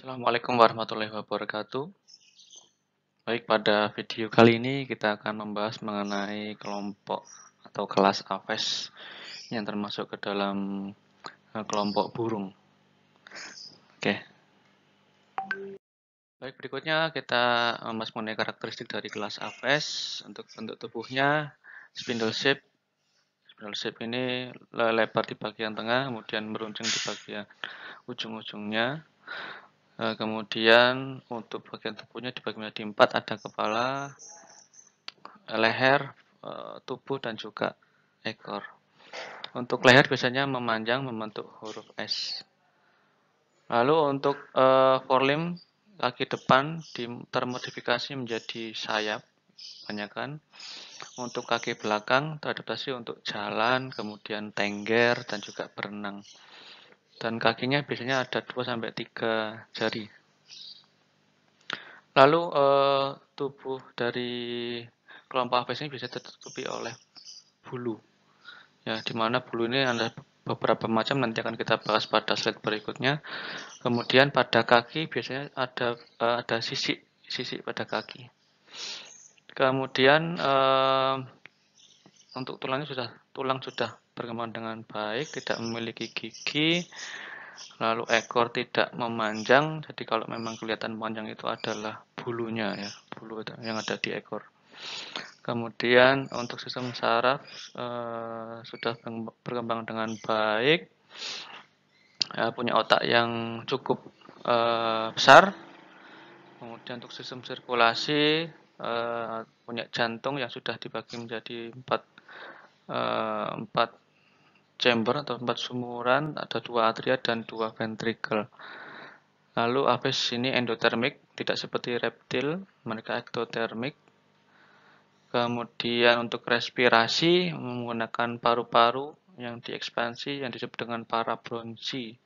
Assalamualaikum warahmatullahi wabarakatuh. Baik, pada video kali ini kita akan membahas mengenai kelompok atau kelas Aves yang termasuk ke dalam eh, kelompok burung. Oke. Baik, berikutnya kita eh, membahas mengenai karakteristik dari kelas Aves untuk bentuk tubuhnya, spindle shape. Spindle shape ini lebar di bagian tengah, kemudian meruncing di bagian ujung-ujungnya Nah, kemudian untuk bagian tubuhnya dibagi menjadi empat, ada kepala, leher, e, tubuh, dan juga ekor. Untuk leher biasanya memanjang membentuk huruf S. Lalu untuk uh, e, forelimb kaki depan termodifikasi menjadi sayap, kebanyakan. Untuk kaki belakang teradaptasi untuk jalan, kemudian tengger, dan juga berenang dan kakinya biasanya ada 2 sampai 3 jari. Lalu uh, tubuh dari kelompok aves ini bisa tertutupi oleh bulu. Ya, di mana bulu ini ada beberapa macam nanti akan kita bahas pada slide berikutnya. Kemudian pada kaki biasanya ada uh, ada sisi sisi pada kaki. Kemudian uh, untuk tulangnya sudah tulang sudah berkembang dengan baik, tidak memiliki gigi, lalu ekor tidak memanjang. Jadi kalau memang kelihatan panjang itu adalah bulunya ya, bulu yang ada di ekor. Kemudian untuk sistem saraf e, sudah berkembang dengan baik, e, punya otak yang cukup e, besar. Kemudian untuk sistem sirkulasi punya jantung yang sudah dibagi menjadi empat Eh, empat chamber atau empat sumuran, ada dua atria dan dua ventricle. Lalu apes ini endotermik, tidak seperti reptil, mereka ektotermik. Kemudian untuk respirasi menggunakan paru-paru yang diekspansi yang disebut dengan parabronchi.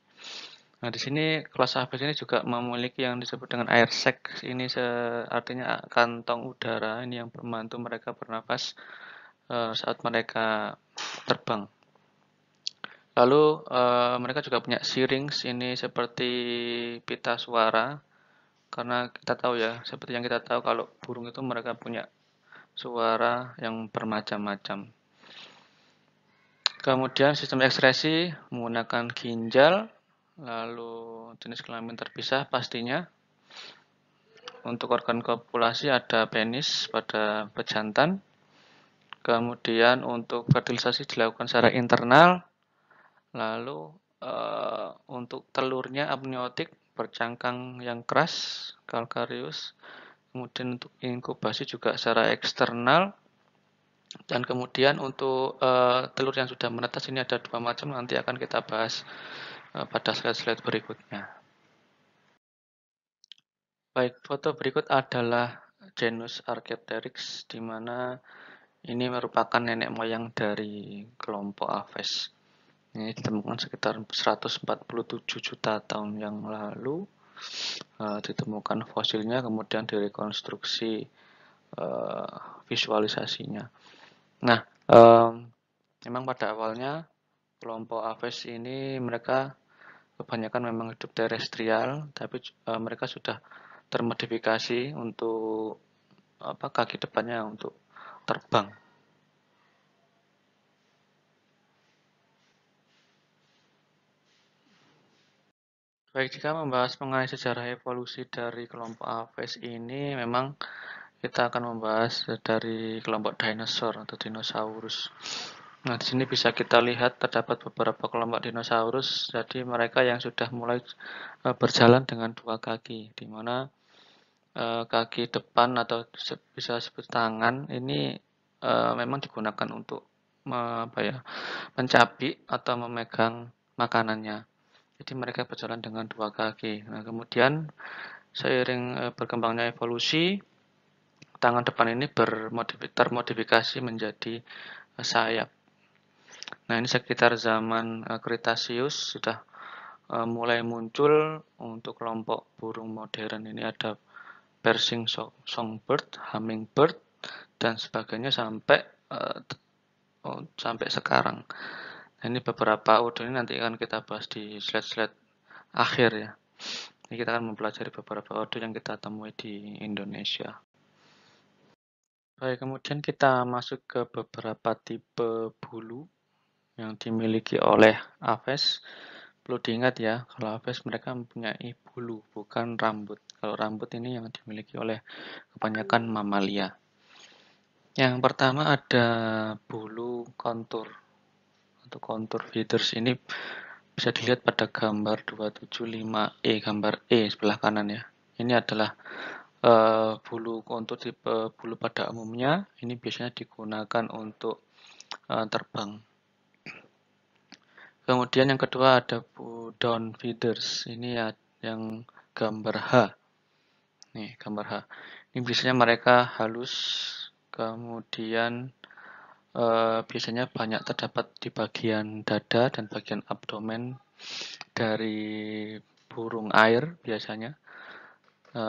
Nah, di sini kelas apes ini juga memiliki yang disebut dengan air sac. Ini artinya kantong udara, ini yang membantu mereka bernapas Eh, saat mereka terbang. Lalu eh, mereka juga punya syrinx ini seperti pita suara karena kita tahu ya seperti yang kita tahu kalau burung itu mereka punya suara yang bermacam-macam. Kemudian sistem ekskresi menggunakan ginjal, lalu jenis kelamin terpisah pastinya. Untuk organ kopulasi ada penis pada pejantan, kemudian untuk fertilisasi dilakukan secara internal lalu e, untuk telurnya amniotik bercangkang yang keras kalkarius kemudian untuk inkubasi juga secara eksternal dan kemudian untuk e, telur yang sudah menetas ini ada dua macam nanti akan kita bahas e, pada slide-slide berikutnya baik foto berikut adalah genus Archaeopteryx di mana ini merupakan nenek moyang dari kelompok Aves. Ini ditemukan sekitar 147 juta tahun yang lalu. Uh, ditemukan fosilnya kemudian direkonstruksi uh, visualisasinya. Nah, um, memang pada awalnya kelompok Aves ini mereka kebanyakan memang hidup terestrial, tapi uh, mereka sudah termodifikasi untuk apa kaki depannya untuk terbang Baik, jika membahas mengenai sejarah evolusi dari kelompok aves ini, memang kita akan membahas dari kelompok dinosaur atau dinosaurus. Nah, di sini bisa kita lihat terdapat beberapa kelompok dinosaurus, jadi mereka yang sudah mulai eh, berjalan dengan dua kaki, di mana Eh, kaki depan atau bisa seperti tangan ini e, memang digunakan untuk me, apa ya mencabik atau memegang makanannya. Jadi mereka berjalan dengan dua kaki. Nah, kemudian seiring e, berkembangnya evolusi tangan depan ini termodifikasi menjadi sayap. Nah, ini sekitar zaman Kretasius sudah mulai muncul untuk kelompok burung modern ini ada Persing songbird, hummingbird, dan sebagainya sampai uh, oh, sampai sekarang. Nah, ini beberapa udah ini nanti akan kita bahas di slide-slide akhir ya. Ini kita akan mempelajari beberapa order yang kita temui di Indonesia. Baik, kemudian kita masuk ke beberapa tipe bulu yang dimiliki oleh Aves. Perlu diingat ya, kalau Aves mereka mempunyai bulu, bukan rambut kalau rambut ini yang dimiliki oleh kebanyakan mamalia. Yang pertama ada bulu kontur. Untuk kontur feathers ini bisa dilihat pada gambar 275E, gambar E sebelah kanan ya. Ini adalah uh, bulu kontur tipe eh, bulu pada umumnya. Ini biasanya digunakan untuk uh, terbang. Kemudian yang kedua ada down feeders. Ini ya yang gambar H. Nih, gambar H. Ini biasanya mereka halus, kemudian e, biasanya banyak terdapat di bagian dada dan bagian abdomen dari burung air biasanya. E,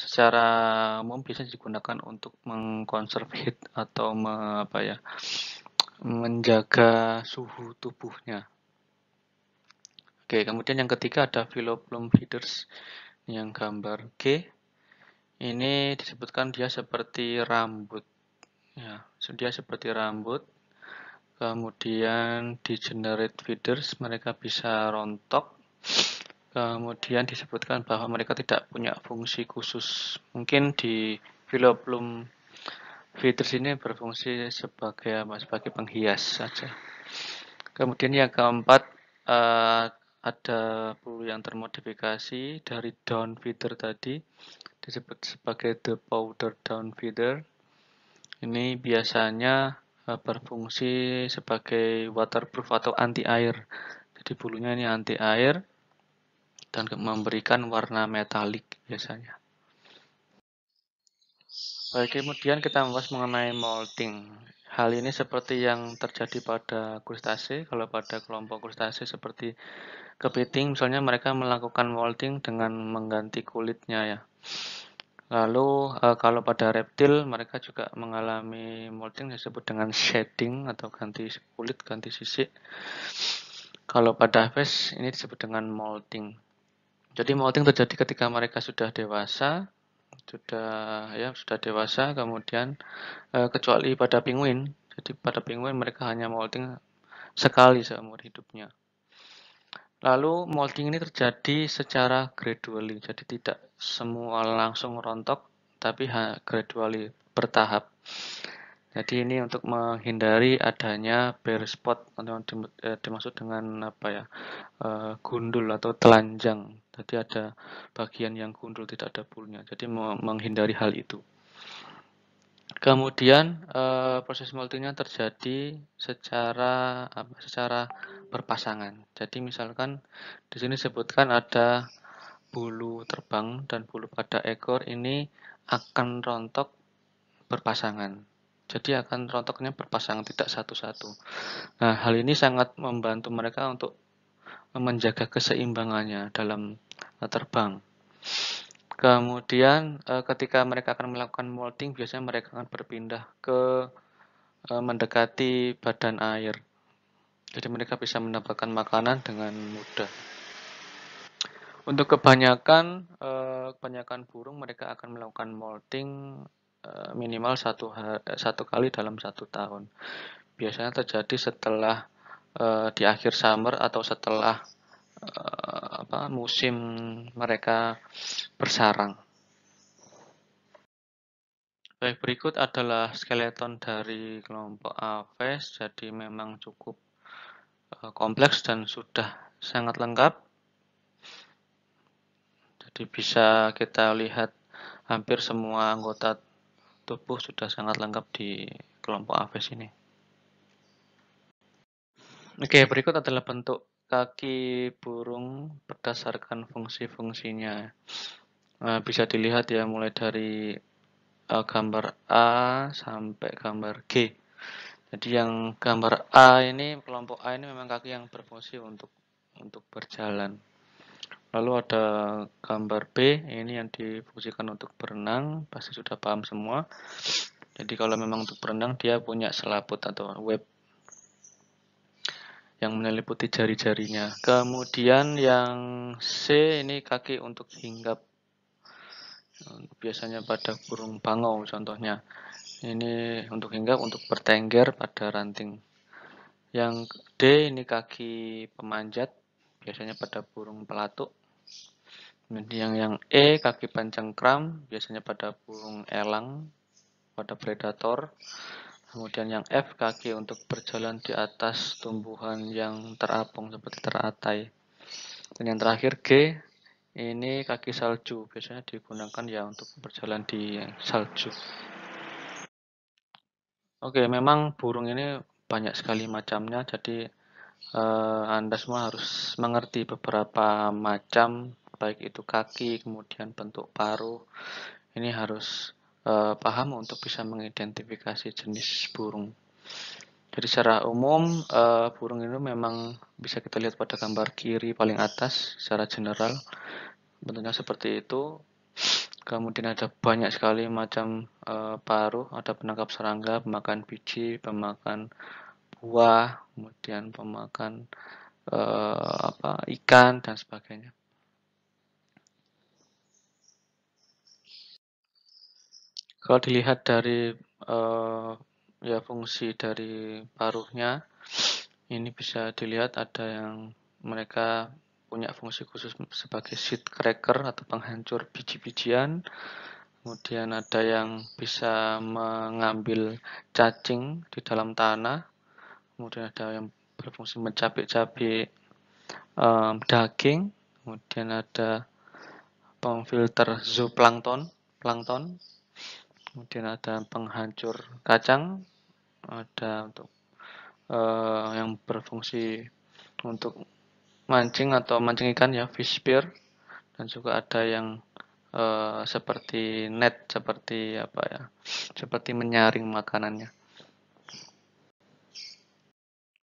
secara umum bisa digunakan untuk heat atau me, apa ya menjaga suhu tubuhnya. Oke, kemudian yang ketiga ada Philoplum feeders yang gambar G ini disebutkan dia seperti rambut ya dia seperti rambut kemudian di generate feeders mereka bisa rontok kemudian disebutkan bahwa mereka tidak punya fungsi khusus mungkin di filoplum feeders ini berfungsi sebagai sebagai penghias saja kemudian yang keempat eh, ada bulu yang termodifikasi dari down feeder tadi disebut sebagai the powder down feeder. Ini biasanya eh, berfungsi sebagai waterproof atau anti air. Jadi bulunya ini anti air dan memberikan warna metalik biasanya. Baik, kemudian kita membahas mengenai molting. Hal ini seperti yang terjadi pada krustase. Kalau pada kelompok krustase seperti kepiting, misalnya mereka melakukan molting dengan mengganti kulitnya ya. Lalu uh, kalau pada reptil mereka juga mengalami molting disebut dengan shedding atau ganti kulit, ganti sisik. Kalau pada aves ini disebut dengan molting. Jadi molting terjadi ketika mereka sudah dewasa, sudah ya sudah dewasa, kemudian uh, kecuali pada penguin. Jadi pada penguin mereka hanya molting sekali seumur hidupnya. Lalu molding ini terjadi secara gradually, jadi tidak semua langsung rontok, tapi gradually bertahap. Jadi ini untuk menghindari adanya bare spot eh, dimaksud dengan apa ya eh, gundul atau telanjang. Jadi ada bagian yang gundul tidak ada bulunya. Jadi menghindari hal itu. Kemudian uh, proses moltingnya terjadi secara apa, secara berpasangan. Jadi misalkan di sini sebutkan ada bulu terbang dan bulu pada ekor ini akan rontok berpasangan. Jadi akan rontoknya berpasangan tidak satu-satu. Nah, hal ini sangat membantu mereka untuk menjaga keseimbangannya dalam terbang. Kemudian uh, ketika mereka akan melakukan molting biasanya mereka akan berpindah ke uh, mendekati badan air. Jadi mereka bisa mendapatkan makanan dengan mudah. Untuk kebanyakan uh, kebanyakan burung mereka akan melakukan molting minimal satu hari, satu kali dalam satu tahun. Biasanya terjadi setelah uh, di akhir summer atau setelah apa musim mereka bersarang. Baik, berikut adalah skeleton dari kelompok Aves. Jadi memang cukup eh, kompleks dan sudah sangat lengkap. Jadi bisa kita lihat hampir semua anggota tubuh sudah sangat lengkap di kelompok Aves ini. Oke, berikut adalah bentuk kaki burung berdasarkan fungsi-fungsinya. Eh, bisa dilihat ya mulai dari eh, gambar A sampai gambar G. Jadi yang gambar A ini kelompok A ini memang kaki yang berfungsi untuk untuk berjalan. Lalu ada gambar B, ini yang difungsikan untuk berenang, pasti sudah paham semua. Jadi kalau memang untuk berenang dia punya selaput atau web yang meneliputi jari-jarinya. Kemudian yang C ini kaki untuk hinggap. Biasanya pada burung bangau contohnya. Ini untuk hinggap untuk bertengger pada ranting. Yang D ini kaki pemanjat, biasanya pada burung pelatuk. Kemudian yang E kaki panjang kram, biasanya pada burung elang, pada predator. Kemudian yang F kaki untuk berjalan di atas tumbuhan yang terapung seperti teratai. Dan yang terakhir G ini kaki salju biasanya digunakan ya untuk berjalan di salju. Oke, memang burung ini banyak sekali macamnya, jadi eh, Anda semua harus mengerti beberapa macam, baik itu kaki, kemudian bentuk paruh. Ini harus uh, paham untuk bisa mengidentifikasi jenis burung. Jadi secara umum uh, burung ini memang bisa kita lihat pada gambar kiri paling atas secara general bentuknya seperti itu. Kemudian ada banyak sekali macam uh, paruh, ada penangkap serangga, pemakan biji, pemakan buah, kemudian pemakan uh, apa ikan dan sebagainya. Kalau dilihat dari uh, ya fungsi dari paruhnya, ini bisa dilihat ada yang mereka punya fungsi khusus sebagai seed cracker atau penghancur biji-bijian. Kemudian ada yang bisa mengambil cacing di dalam tanah. Kemudian ada yang berfungsi mencabik-cabik um, daging. Kemudian ada pemfilter zooplankton, plankton kemudian ada penghancur kacang ada untuk uh, yang berfungsi untuk mancing atau mancing ikan ya fish spear dan juga ada yang uh, seperti net seperti apa ya seperti menyaring makanannya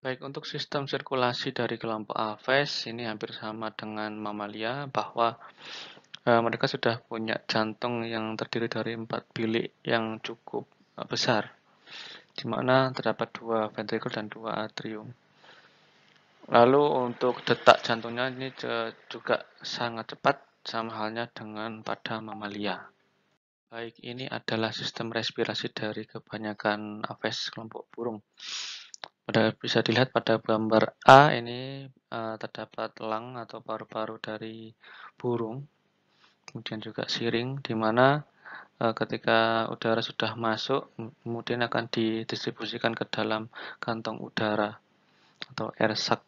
Baik, untuk sistem sirkulasi dari kelompok aves ini hampir sama dengan mamalia bahwa Eh, mereka sudah punya jantung yang terdiri dari empat bilik yang cukup eh, besar, di mana terdapat dua ventrikel dan dua atrium. Lalu untuk detak jantungnya ini juga sangat cepat, sama halnya dengan pada mamalia. Baik, ini adalah sistem respirasi dari kebanyakan aves kelompok burung. Pada bisa dilihat pada gambar A ini uh, terdapat elang atau paru-paru dari burung kemudian juga siring, di mana eh, ketika udara sudah masuk, kemudian akan didistribusikan ke dalam kantong udara atau air sac.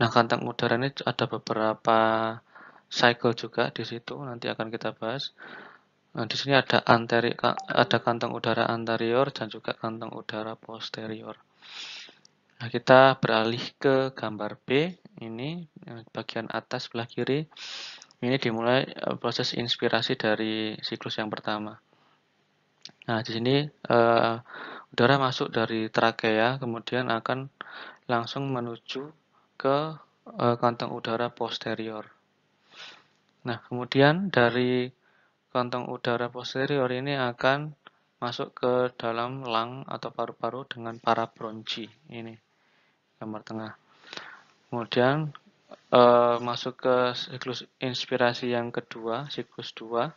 Nah, kantong udara ini ada beberapa cycle juga di situ, nanti akan kita bahas. Nah, di sini ada anteri, ada kantong udara anterior dan juga kantong udara posterior. Nah, kita beralih ke gambar B ini eh, bagian atas sebelah kiri ini dimulai eh, proses inspirasi dari siklus yang pertama. Nah, di sini uh, udara masuk dari trakea, kemudian akan langsung menuju ke uh, kantong udara posterior. Nah, kemudian dari kantong udara posterior ini akan masuk ke dalam lang atau paru-paru dengan para bronchi ini gambar tengah. Kemudian uh, masuk ke siklus inspirasi yang kedua, siklus 2.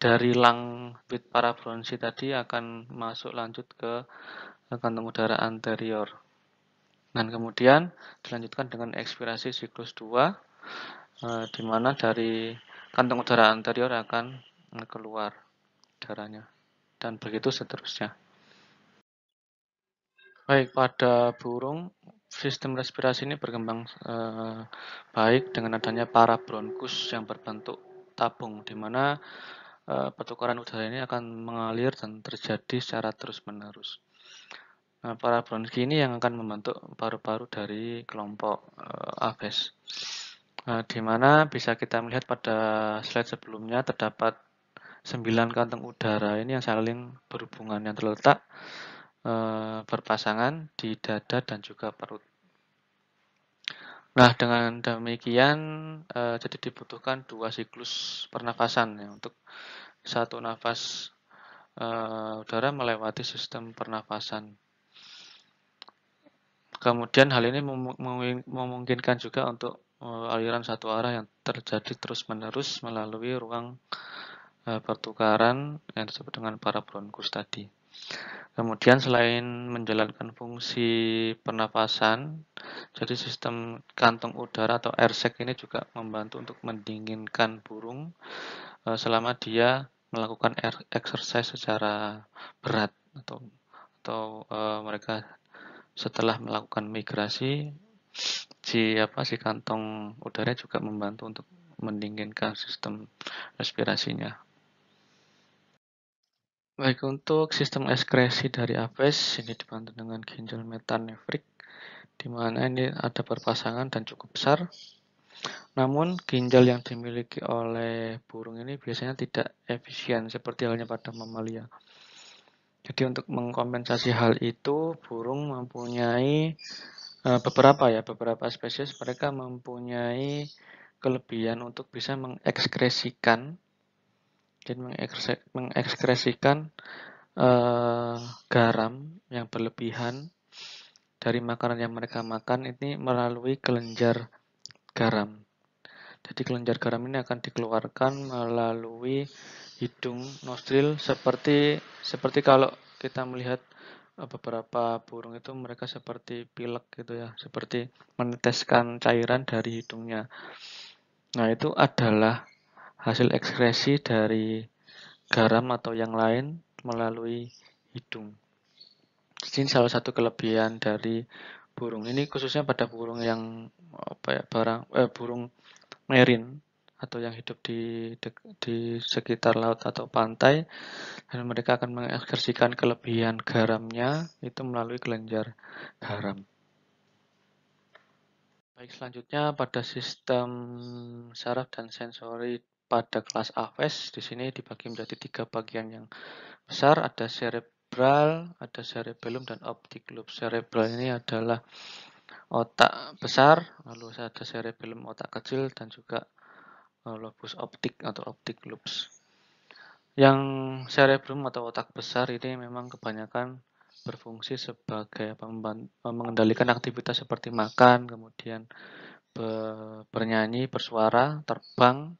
Dari lang bit para bronsi tadi akan masuk lanjut ke kantung udara anterior. Dan kemudian dilanjutkan dengan ekspirasi siklus 2, uh, eh, di mana dari kantung udara anterior akan eh, keluar darahnya. Dan begitu seterusnya. Baik, pada burung sistem respirasi ini berkembang eh, baik dengan adanya para bronkus yang berbentuk tabung, di mana eh, pertukaran udara ini akan mengalir dan terjadi secara terus-menerus. Nah, para bronkus ini yang akan membentuk paru-paru dari kelompok eh, aves. Nah, di mana bisa kita melihat pada slide sebelumnya terdapat 9 kantong udara ini yang saling berhubungan yang terletak Eh, berpasangan di dada dan juga perut. Nah, dengan demikian e, jadi dibutuhkan dua siklus pernafasan ya untuk satu nafas e, udara melewati sistem pernafasan. Kemudian hal ini memungkinkan juga untuk aliran satu arah yang terjadi terus-menerus melalui ruang pertukaran yang disebut dengan para bronkus tadi. Kemudian selain menjalankan fungsi pernapasan, jadi sistem kantong udara atau air sac e ini juga membantu untuk mendinginkan burung eh, selama dia melakukan air er-, exercise secara berat atau atau e, mereka setelah melakukan migrasi si apa si kantong udara juga membantu untuk mendinginkan sistem respirasinya. Baik, untuk sistem ekskresi dari APES ini dibantu dengan ginjal metanefrik, di mana ini ada perpasangan dan cukup besar. Namun, ginjal yang dimiliki oleh burung ini biasanya tidak efisien, seperti halnya pada mamalia. Jadi, untuk mengkompensasi hal itu, burung mempunyai e, beberapa ya, beberapa spesies mereka mempunyai kelebihan untuk bisa mengekskresikan dan mengekskresikan uh, garam yang berlebihan dari makanan yang mereka makan ini melalui kelenjar garam. Jadi kelenjar garam ini akan dikeluarkan melalui hidung, nostril seperti seperti kalau kita melihat eh, beberapa burung itu mereka seperti pilek gitu ya, seperti meneteskan cairan dari hidungnya. Nah, itu adalah hasil ekskresi dari garam atau yang lain melalui hidung. Ini salah satu kelebihan dari burung ini khususnya pada burung yang apa ya barang eh, burung merin atau yang hidup di de, di sekitar laut atau pantai dan mereka akan mengekskresikan kelebihan garamnya itu melalui kelenjar garam. Baik selanjutnya pada sistem saraf dan sensori pada kelas Aves di sini dibagi menjadi tiga bagian yang besar ada cerebral, ada cerebellum dan optic lobe. Cerebral ini adalah otak besar, lalu ada cerebellum otak kecil dan juga eh, lobus optik atau optic loops Yang cerebrum atau otak besar ini memang kebanyakan berfungsi sebagai mengendalikan aktivitas seperti makan, kemudian bernyanyi, bersuara, terbang,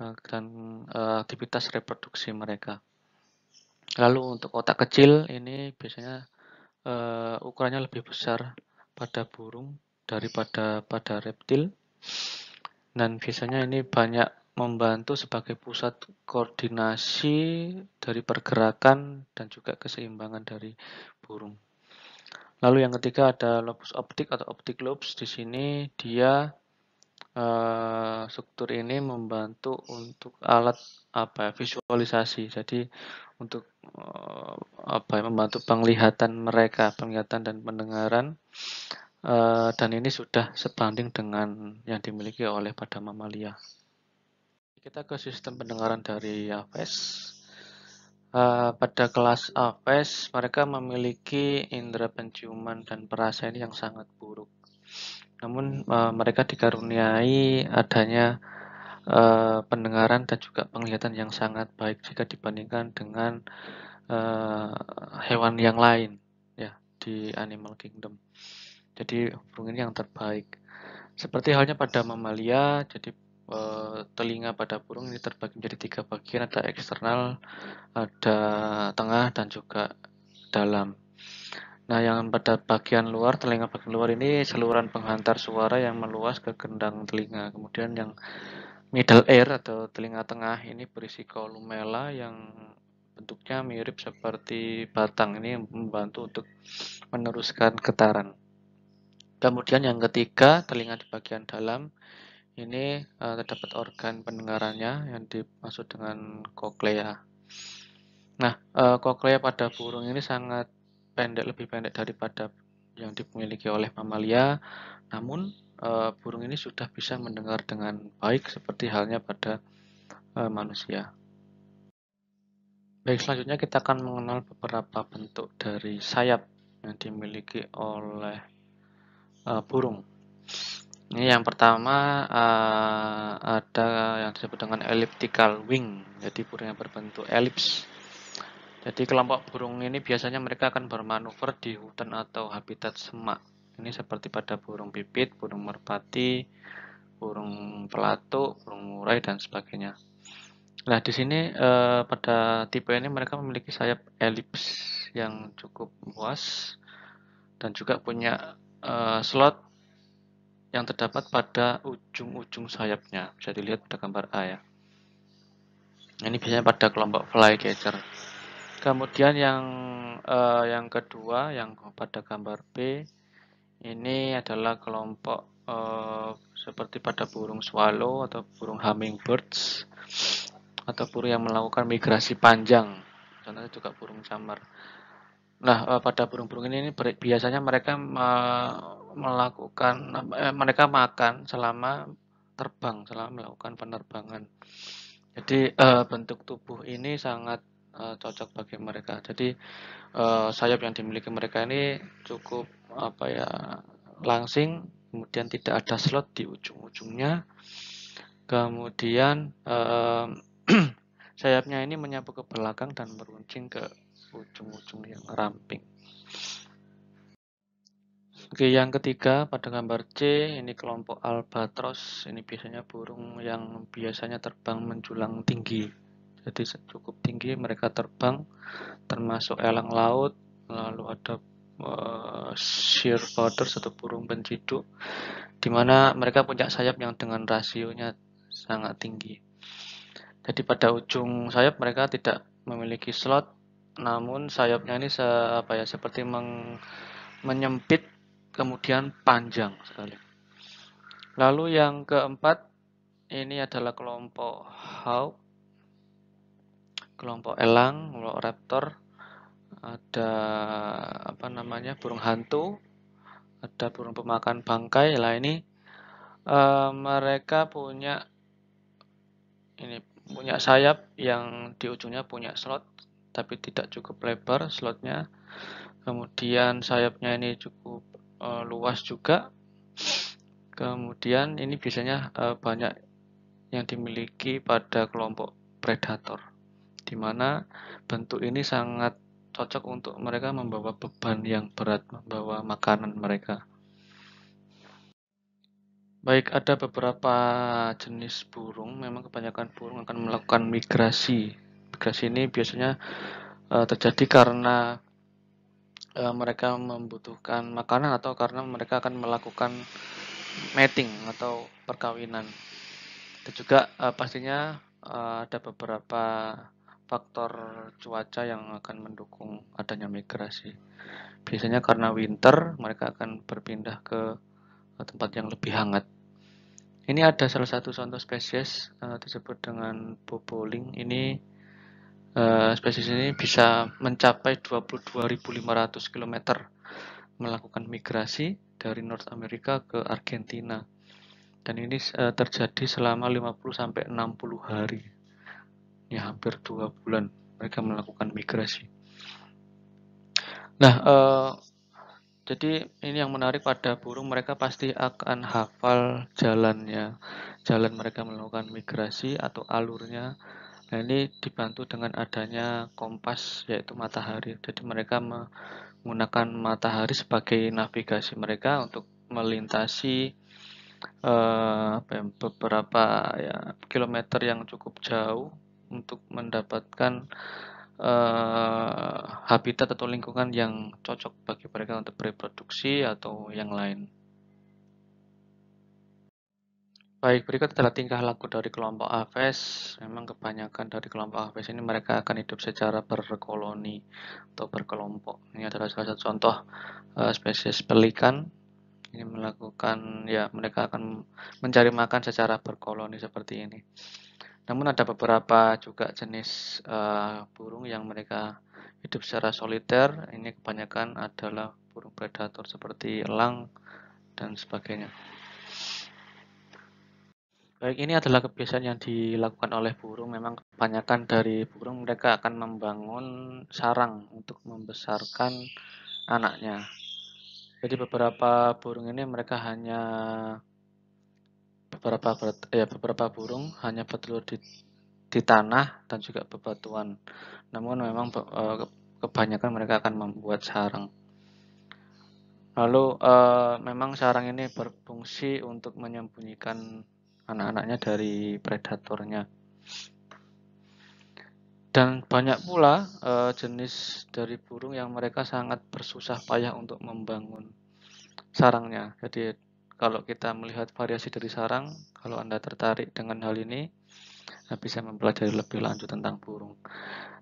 Eh, dan uh, aktivitas reproduksi mereka. Lalu untuk otak kecil ini biasanya uh, ukurannya lebih besar pada burung daripada pada reptil. Dan biasanya ini banyak membantu sebagai pusat koordinasi dari pergerakan dan juga keseimbangan dari burung. Lalu yang ketiga ada lobus optik atau optik lobes. Di sini dia Eh, struktur ini membantu untuk alat apa ya, visualisasi. Jadi untuk eh, apa ya, membantu penglihatan mereka, penglihatan dan pendengaran. Eh, dan ini sudah sebanding dengan yang dimiliki oleh pada mamalia. Kita ke sistem pendengaran dari Aves. pada kelas Aves, mereka memiliki indera penciuman dan perasaan yang sangat buruk namun e, mereka dikaruniai adanya e, pendengaran dan juga penglihatan yang sangat baik jika dibandingkan dengan e, hewan yang lain ya di animal kingdom. Jadi burung ini yang terbaik. Seperti halnya pada mamalia, jadi telinga pada burung ini terbagi menjadi tiga bagian, ada eksternal, ada tengah, dan juga dalam. Nah, yang pada bagian luar, telinga bagian luar ini saluran penghantar suara yang meluas ke gendang telinga. Kemudian yang middle ear atau telinga tengah ini berisi columella yang bentuknya mirip seperti batang. Ini membantu untuk meneruskan getaran. Kemudian yang ketiga, telinga di bagian dalam ini uh, terdapat organ pendengarannya yang dimaksud dengan koklea. Nah, uh, eh, koklea pada burung ini sangat pendek lebih pendek daripada yang dimiliki oleh mamalia. Namun e, burung ini sudah bisa mendengar dengan baik seperti halnya pada e, manusia. Baik, selanjutnya kita akan mengenal beberapa bentuk dari sayap yang dimiliki oleh e, burung. Ini yang pertama uh, ada yang disebut dengan elliptical wing, jadi burung yang berbentuk elips. Jadi kelompok burung ini biasanya mereka akan bermanuver di hutan atau habitat semak. Ini seperti pada burung pipit, burung merpati, burung pelatuk, burung murai dan sebagainya. Nah, di sini eh, pada tipe ini mereka memiliki sayap elips yang cukup luas dan juga punya eh, slot yang terdapat pada ujung-ujung sayapnya. Bisa dilihat pada gambar A ya. Ini biasanya pada kelompok flycatcher. Kemudian yang uh, yang kedua yang pada gambar B ini adalah kelompok uh, seperti pada burung swallow atau burung hummingbirds atau burung yang melakukan migrasi panjang contohnya juga burung samar nah eh, pada burung-burung ini, ini biasanya mereka melakukan mereka makan selama terbang selama melakukan penerbangan jadi bentuk tubuh ini sangat uh, cocok bagi mereka. Jadi uh, sayap yang dimiliki mereka ini cukup apa ya langsing, kemudian tidak ada slot di ujung-ujungnya. Kemudian uh, sayapnya ini menyapu ke belakang dan meruncing ke ujung-ujung yang ramping. Oke, yang ketiga pada gambar C ini kelompok albatros. Ini biasanya burung yang biasanya terbang menjulang tinggi jadi cukup tinggi mereka terbang termasuk elang laut lalu ada uh, eh, sheer powder atau burung penciduk dimana mereka punya sayap yang dengan rasionya sangat tinggi jadi pada ujung sayap mereka tidak memiliki slot namun sayapnya ini se apa ya seperti meng menyempit kemudian panjang sekali lalu yang keempat ini adalah kelompok hawk kelompok elang, kelompok raptor, ada apa namanya burung hantu, ada burung pemakan bangkai. Lah ini e, mereka punya ini punya sayap yang di ujungnya punya slot, tapi tidak cukup lebar slotnya. Kemudian sayapnya ini cukup e, luas juga. Kemudian ini biasanya e, banyak yang dimiliki pada kelompok predator di mana bentuk ini sangat cocok untuk mereka membawa beban yang berat, membawa makanan mereka. Baik, ada beberapa jenis burung. Memang kebanyakan burung akan melakukan migrasi. Migrasi ini biasanya uh, terjadi karena uh, mereka membutuhkan makanan atau karena mereka akan melakukan mating atau perkawinan. Dan juga uh, pastinya uh, ada beberapa faktor cuaca yang akan mendukung adanya migrasi. Biasanya karena winter, mereka akan berpindah ke eh, tempat yang lebih hangat. Ini ada salah satu contoh spesies uh, eh, disebut dengan boboling. Ini uh, spesies ini bisa mencapai 22.500 km melakukan migrasi dari North America ke Argentina. Dan ini uh, terjadi selama 50 sampai 60 hari ya hampir dua bulan mereka melakukan migrasi. Nah, eh, jadi ini yang menarik pada burung mereka pasti akan hafal jalannya, jalan mereka melakukan migrasi atau alurnya. Nah, ini dibantu dengan adanya kompas yaitu matahari. Jadi mereka menggunakan matahari sebagai navigasi mereka untuk melintasi eh, ya, beberapa ya, kilometer yang cukup jauh untuk mendapatkan uh, habitat atau lingkungan yang cocok bagi mereka untuk bereproduksi atau yang lain. Baik, berikut adalah tingkah laku dari kelompok Aves. Memang kebanyakan dari kelompok Aves ini mereka akan hidup secara berkoloni atau berkelompok. Ini adalah salah satu contoh uh, spesies pelikan. Ini melakukan, ya mereka akan mencari makan secara berkoloni seperti ini. Namun ada beberapa juga jenis uh, burung yang mereka hidup secara soliter. Ini kebanyakan adalah burung predator seperti elang dan sebagainya. Baik, ini adalah kebiasaan yang dilakukan oleh burung. Memang kebanyakan dari burung mereka akan membangun sarang untuk membesarkan anaknya. Jadi beberapa burung ini mereka hanya beberapa ya beberapa burung hanya bertelur di di tanah dan juga bebatuan. Namun memang eh, kebanyakan mereka akan membuat sarang. Lalu eh, memang sarang ini berfungsi untuk menyembunyikan anak-anaknya dari predatornya. Dan banyak pula eh, jenis dari burung yang mereka sangat bersusah payah untuk membangun sarangnya. Jadi kalau kita melihat variasi dari sarang, kalau Anda tertarik dengan hal ini, bisa mempelajari lebih lanjut tentang burung.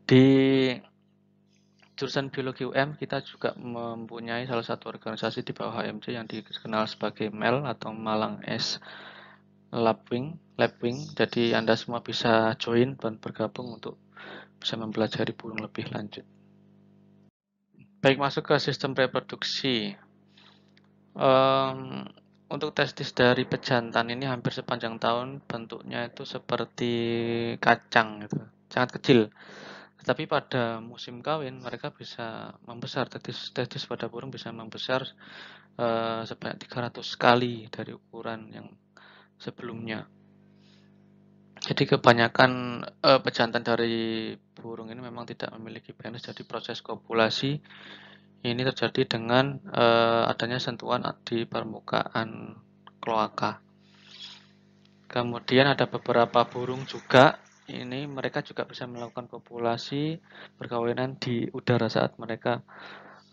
Di jurusan biologi UM kita juga mempunyai salah satu organisasi di bawah HMC yang dikenal sebagai MEL atau Malang S Labwing, Labwing. Jadi Anda semua bisa join dan bergabung untuk bisa mempelajari burung lebih lanjut. Baik masuk ke sistem reproduksi. Um, untuk testis dari pejantan ini hampir sepanjang tahun bentuknya itu seperti kacang gitu, sangat kecil. Tetapi pada musim kawin mereka bisa membesar, testis-testis pada burung bisa membesar uh, sebanyak 300 kali dari ukuran yang sebelumnya. Jadi kebanyakan uh, pejantan dari burung ini memang tidak memiliki penis, jadi proses kopulasi ini terjadi dengan uh, adanya sentuhan di permukaan kloaka. Kemudian ada beberapa burung juga, ini mereka juga bisa melakukan populasi perkawinan di udara saat mereka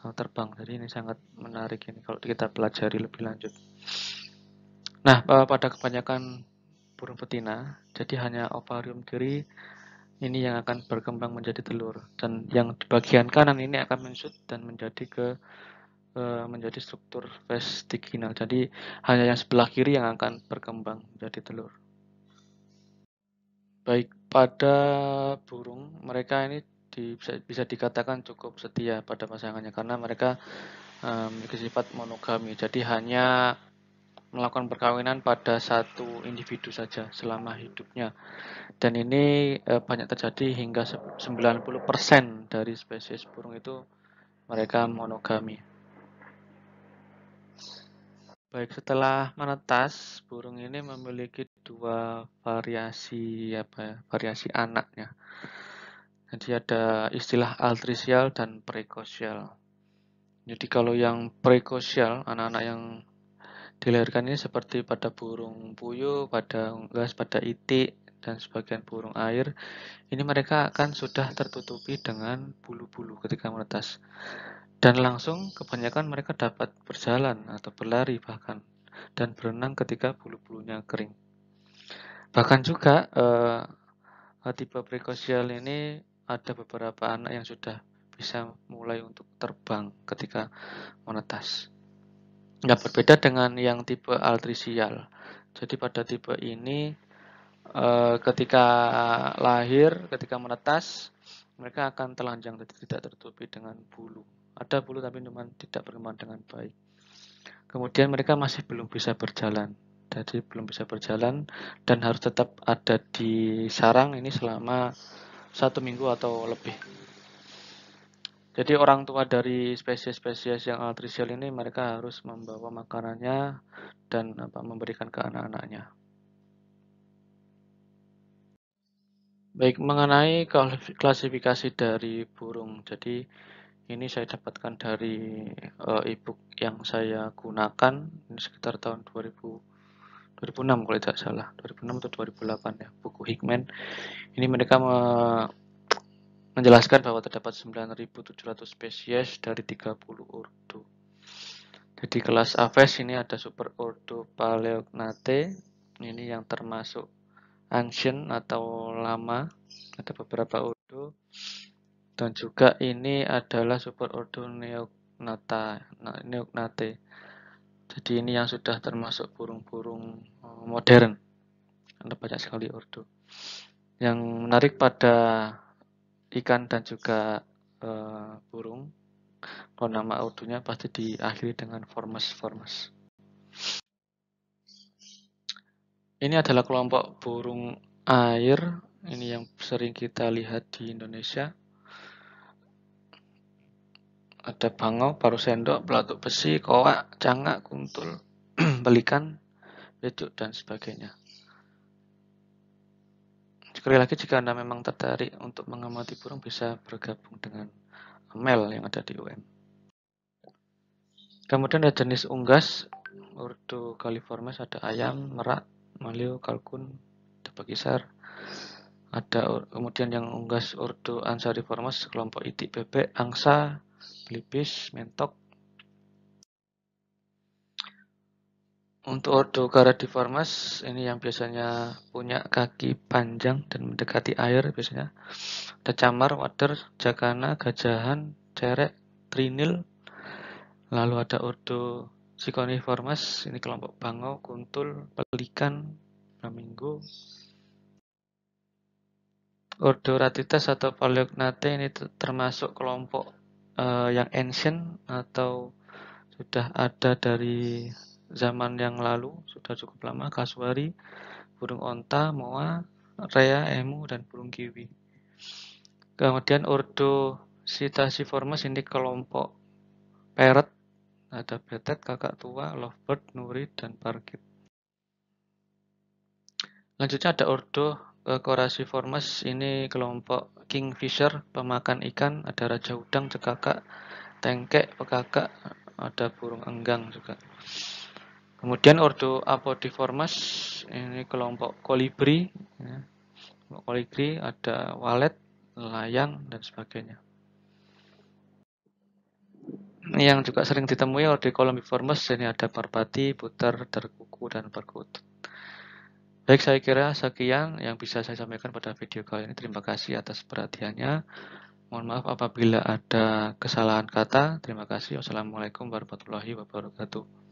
eh, terbang. Jadi ini sangat menarik ini kalau kita pelajari lebih lanjut. Nah, eh, pada kebanyakan burung betina, jadi hanya ovarium kiri ini yang akan berkembang menjadi telur dan yang di bagian kanan ini akan menyusut dan menjadi ke e, menjadi struktur vestiginal. Jadi hanya yang sebelah kiri yang akan berkembang menjadi telur. Baik, pada burung mereka ini di, bisa, bisa dikatakan cukup setia pada pasangannya karena mereka e, memiliki sifat monogami. Jadi hanya melakukan perkawinan pada satu individu saja selama hidupnya. Dan ini e, banyak terjadi hingga 90% dari spesies burung itu mereka monogami. Baik, setelah menetas, burung ini memiliki dua variasi apa ya, variasi anaknya. Jadi ada istilah altrisial dan prekosial. Jadi kalau yang prekosial, anak-anak yang Dilahirkan ini seperti pada burung puyuh, pada unggas, pada itik, dan sebagian burung air. Ini mereka akan sudah tertutupi dengan bulu-bulu ketika menetas. Dan langsung kebanyakan mereka dapat berjalan atau berlari bahkan dan berenang ketika bulu-bulunya kering. Bahkan juga eh, tipe prekosial ini ada beberapa anak yang sudah bisa mulai untuk terbang ketika menetas. Nah, berbeda dengan yang tipe altrisial. Jadi pada tipe ini eh, ketika lahir, ketika menetas, mereka akan telanjang jadi tidak tertutupi dengan bulu. Ada bulu tapi cuman tidak berkembang dengan baik. Kemudian mereka masih belum bisa berjalan. Jadi belum bisa berjalan dan harus tetap ada di sarang ini selama satu minggu atau lebih. Jadi orang tua dari spesies-spesies yang altrisial ini mereka harus membawa makanannya dan apa, memberikan ke anak-anaknya. Baik, mengenai klasifikasi dari burung. Jadi ini saya dapatkan dari eh, e-book yang saya gunakan ini sekitar tahun 2000 2006 kalau tidak salah, 2006 atau 2008 ya, buku Hickman. Ini mereka me menjelaskan bahwa terdapat 9.700 spesies dari 30 ordo. Jadi kelas Aves ini ada super ordo Paleognate, ini yang termasuk ancient atau lama, ada beberapa ordo, dan juga ini adalah super ordo Neognata, nah, Neognate. Jadi ini yang sudah termasuk burung-burung eh, modern. Ada banyak sekali ordo. Yang menarik pada ikan dan juga e, burung kalau nama Urdunya pasti diakhiri dengan formes formes ini adalah kelompok burung air ini yang sering kita lihat di Indonesia ada bangau, paru sendok, pelatuk besi, kowak, cangak, kuntul, belikan, becuk, dan sebagainya. Sekali lagi, jika Anda memang tertarik untuk mengamati burung, bisa bergabung dengan Mel yang ada di UM. Kemudian ada jenis unggas, Urdu califormes, ada ayam, merak, maliu, kalkun, ada bakisar. Ada kemudian yang unggas Urdu ansariformes, kelompok itik bebek, angsa, belibis, mentok, Untuk Ordo Caradiformes, ini yang biasanya punya kaki panjang dan mendekati air biasanya ada camar, wader, jakana, gajahan, cerek, trinil. Lalu ada Ordo Sikoniformes, ini kelompok bangau, kuntul, pelikan, flamingo. Ordo Ratitas atau Paleognate ini termasuk kelompok uh, yang ancient atau sudah ada dari zaman yang lalu sudah cukup lama kasuari, burung onta, moa, rea, emu dan burung kiwi. Kemudian ordo Citasiformes ini kelompok parrot, ada betet, kakak tua, lovebird, nuri dan parkit. Lanjutnya ada ordo Corasiformes eh, ini kelompok kingfisher, pemakan ikan, ada raja udang, cekakak, tengkek, pekakak, ada burung enggang juga. Kemudian ordo Apodiformes ini kelompok kolibri, ya. kelompok kolibri ada walet, layang dan sebagainya. Yang juga sering ditemui ordo Columbiformes ini ada parpati, putar, terkuku dan perkutut. Baik, saya kira sekian yang bisa saya sampaikan pada video kali ini. Terima kasih atas perhatiannya. Mohon maaf apabila ada kesalahan kata. Terima kasih. Wassalamualaikum warahmatullahi wabarakatuh.